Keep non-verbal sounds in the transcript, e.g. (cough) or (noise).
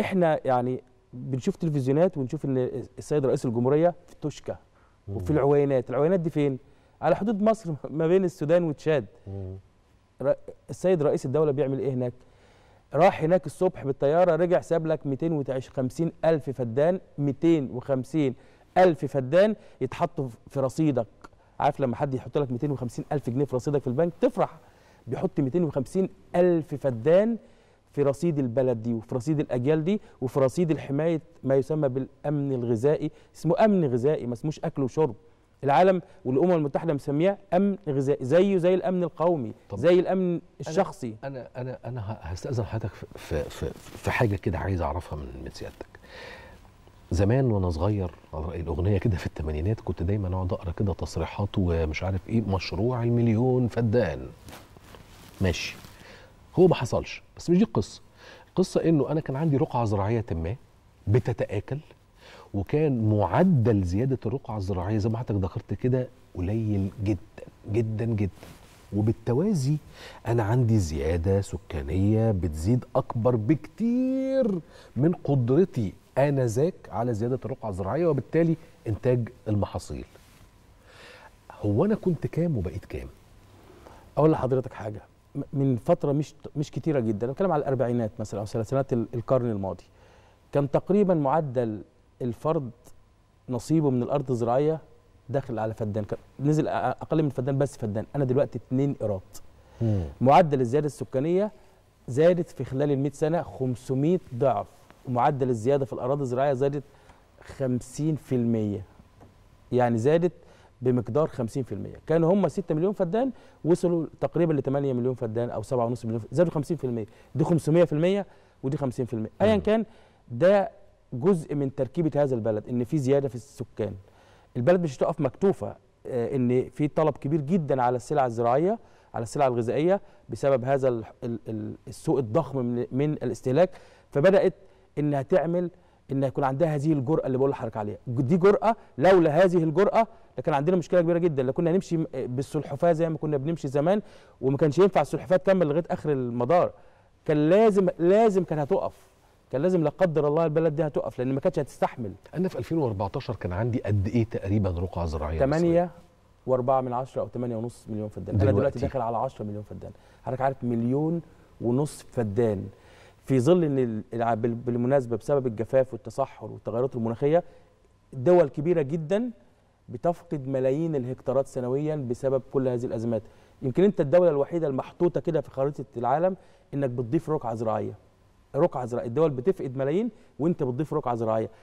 احنا يعني بنشوف تلفزيونات ونشوف ان السيد رئيس الجمهوريه في توشكا وفي العوينات العوينات دي فين على حدود مصر (laughs) ما بين السودان وتشاد السيد رئيس الدوله بيعمل ايه هناك راح هناك الصبح بالطياره رجع ساب لك 250 الف فدان 250 الف فدان يتحطوا في رصيدك عارف لما حد يحط لك 250 الف جنيه في رصيدك في البنك تفرح بيحط 250 الف فدان في رصيد البلد دي وفي رصيد الاجيال دي وفي رصيد حمايه ما يسمى بالامن الغذائي اسمه امن غذائي ما اسموش اكل وشرب العالم والامم المتحده مسميه امن غذائي زيه زي الامن القومي زي الامن الشخصي انا انا انا هستاذن حضرتك في, في في حاجه كده عايز اعرفها من من سيادتك زمان وانا صغير الاغنيه كده في الثمانينات كنت دايما اقعد اقرا كده تصريحات ومش عارف ايه مشروع المليون فدان ماشي هو ما حصلش بس مش دي القصه القصه انه انا كان عندي رقعه زراعيه ما بتتاكل وكان معدل زياده الرقعه الزراعيه زي ما حضرتك ذكرت كده قليل جدا جدا جدا وبالتوازي انا عندي زياده سكانيه بتزيد اكبر بكتير من قدرتي انذاك على زياده الرقعه الزراعيه وبالتالي انتاج المحاصيل هو انا كنت كام وبقيت كام اقول لحضرتك حاجه من فتره مش مش كتيره جدا نتكلم بتكلم على الاربعينات مثلا او ثلاثينات القرن الماضي كان تقريبا معدل الفرد نصيبه من الارض الزراعيه داخل على فدان نزل اقل من فدان بس فدان انا دلوقتي اتنين ايراد معدل الزياده السكانيه زادت في خلال ال 100 سنه 500 ضعف ومعدل الزياده في الاراضي الزراعيه زادت 50% يعني زادت بمقدار 50% كانوا هم 6 مليون فدان وصلوا تقريبا ل 8 مليون فدان او 7.5 مليون زادوا 50% دي 500% ودي 50% ايا كان ده جزء من تركيبه هذا البلد ان في زياده في السكان البلد مش هتقف مكتوفه آه، ان في طلب كبير جدا على السلع الزراعيه على السلع الغذائيه بسبب هذا السوق الضخم من الاستهلاك فبدات انها تعمل ان يكون عندها هذه الجرأه اللي بقول لحضرتك عليها دي جرأه لولا هذه الجرأه لكان عندنا مشكله كبيره جدا لو كنا نمشي بالسلحفاه زي ما كنا بنمشي زمان وما كانش ينفع السلحفاه تكمل لغايه اخر المدار كان لازم لازم كانت هتقف كان لازم لا قدر الله البلد دي هتقف لان ما كانتش هتستحمل انا في 2014 كان عندي قد ايه تقريبا رقعه زراعيه 8 و4 من 10 او 8.5 مليون فدان دلوقتي. انا دلوقتي داخل على 10 مليون فدان حضرتك عارف مليون ونص فدان في ظل ان بالمناسبه بسبب الجفاف والتصحر والتغيرات المناخيه دول كبيره جدا بتفقد ملايين الهكتارات سنويا بسبب كل هذه الازمات يمكن انت الدوله الوحيده المحطوطه كده في خريطه العالم انك بتضيف رقعه زراعيه رقعه زراعيه الدول بتفقد ملايين وانت بتضيف رقعه زراعيه